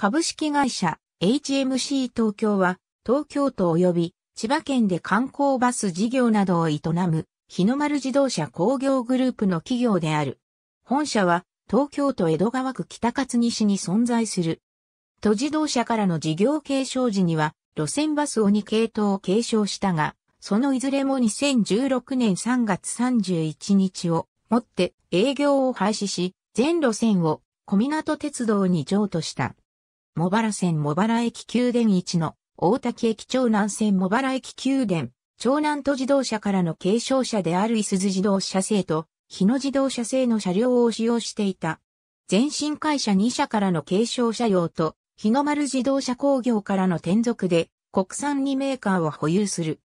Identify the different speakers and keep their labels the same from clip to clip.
Speaker 1: 株式会社 HMC 東京は東京都及び千葉県で観光バス事業などを営む日の丸自動車工業グループの企業である。本社は東京都江戸川区北勝西に存在する。都自動車からの事業継承時には路線バスを2系統を継承したが、そのいずれも2016年3月31日をもって営業を廃止し、全路線を小港鉄道に譲渡した。茂原線茂原駅宮殿1の大滝駅長南線茂原駅宮殿、長南都自動車からの継承者であるいすゞ自動車製と日野自動車製の車両を使用していた。前身会社2社からの継承車両と日の丸自動車工業からの転属で国産2メーカーを保有する。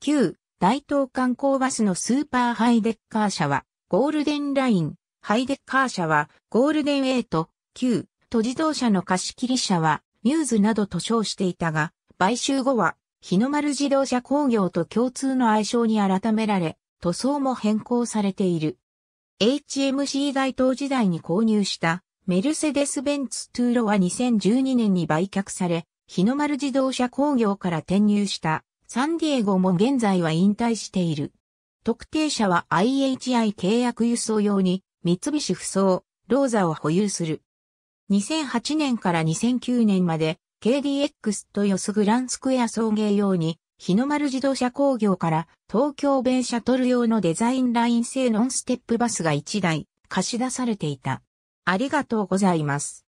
Speaker 1: 旧大東観光バスのスーパーハイデッカー車はゴールデンライン、ハイデッカー車はゴールデン A と旧都自動車の貸切車は、ミューズなどと称していたが、買収後は、日の丸自動車工業と共通の愛称に改められ、塗装も変更されている。HMC 大東時代に購入したメルセデス・ベンツ・トゥーロは2012年に売却され、日の丸自動車工業から転入したサンディエゴも現在は引退している。特定車は IHI 契約輸送用に三菱不走、ローザを保有する。2008年から2009年まで KDX とヨスグランスクエア送迎用に日の丸自動車工業から東京ベイシャトル用のデザインライン製ノンステップバスが1台貸し出されていた。ありがとうございます。